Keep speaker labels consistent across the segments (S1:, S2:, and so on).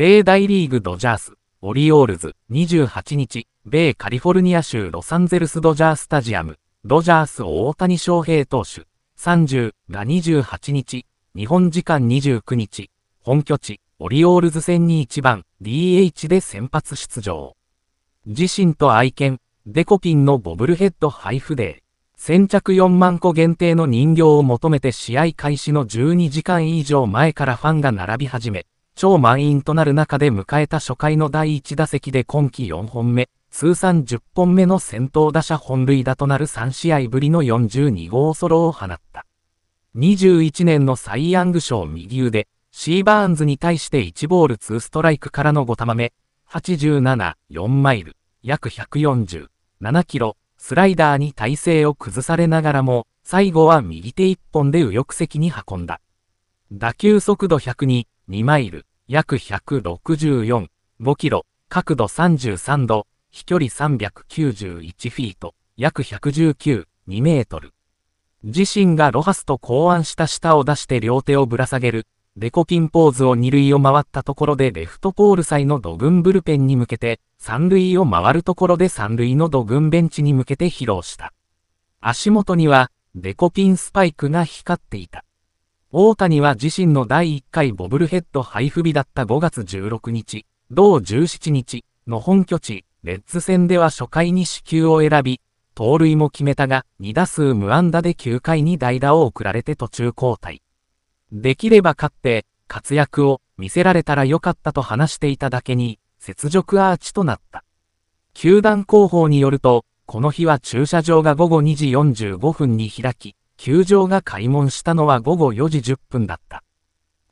S1: 米大リーグドジャース、オリオールズ、28日、米カリフォルニア州ロサンゼルスドジャースタジアム、ドジャース大谷翔平投手、30が28日、日本時間29日、本拠地、オリオールズ戦に1番、DH で先発出場。自身と愛犬、デコピンのボブルヘッド配布デー。先着4万個限定の人形を求めて試合開始の12時間以上前からファンが並び始め、超満員となる中で迎えた初回の第1打席で今季4本目、通算10本目の先頭打者本塁打となる3試合ぶりの42号ソロを放った。21年のサイ・ヤング賞右腕、シーバーンズに対して1ボール2ストライクからの5球目、87、4マイル、約147キロ、スライダーに体勢を崩されながらも、最後は右手1本で右翼席に運んだ。打球速度102、2マイル、約164、5キロ、角度33度、飛距離391フィート、約119、2メートル。自身がロハスと考案した舌を出して両手をぶら下げる、デコピンポーズを二塁を回ったところでレフトポール際の土群ブルペンに向けて、三塁を回るところで三塁の土群ベンチに向けて披露した。足元には、デコピンスパイクが光っていた。大谷は自身の第1回ボブルヘッド配布日だった5月16日、同17日の本拠地、レッズ戦では初回に支給を選び、盗塁も決めたが、2打数無安打で9回に代打を送られて途中交代。できれば勝って、活躍を見せられたらよかったと話していただけに、雪辱アーチとなった。球団広報によると、この日は駐車場が午後2時45分に開き、球場が開門したのは午後4時10分だった。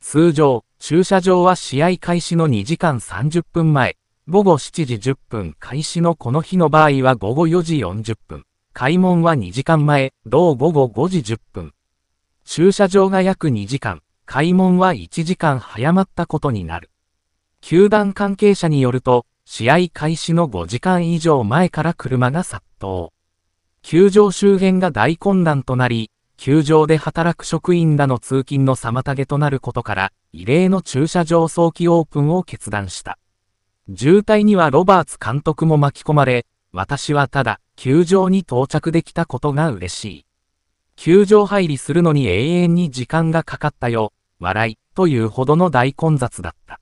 S1: 通常、駐車場は試合開始の2時間30分前、午後7時10分開始のこの日の場合は午後4時40分、開門は2時間前、同午後5時10分。駐車場が約2時間、開門は1時間早まったことになる。球団関係者によると、試合開始の5時間以上前から車が殺到。球場周辺が大混乱となり、球場で働く職員らの通勤の妨げとなることから、異例の駐車場早期オープンを決断した。渋滞にはロバーツ監督も巻き込まれ、私はただ、球場に到着できたことが嬉しい。球場入りするのに永遠に時間がかかったよ、笑い、というほどの大混雑だった。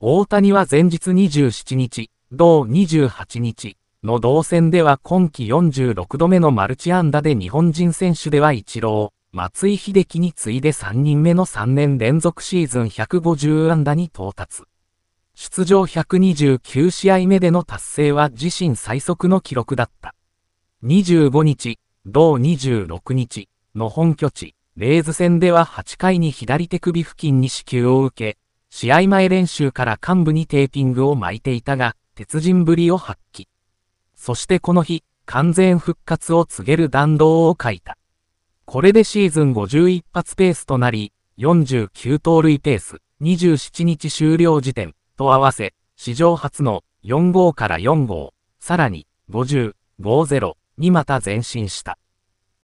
S1: 大谷は前日27日、同28日、の同戦では今季46度目のマルチ安打で日本人選手では一郎、松井秀喜に次いで3人目の3年連続シーズン150安打に到達。出場129試合目での達成は自身最速の記録だった。25日、同26日の本拠地、レーズ戦では8回に左手首付近に支給を受け、試合前練習から幹部にテーピングを巻いていたが、鉄人ぶりを発揮。そしてこの日、完全復活を告げる弾道を書いた。これでシーズン51発ペースとなり、49盗塁ペース、27日終了時点と合わせ、史上初の4号から4号、さらに50、50にまた前進した。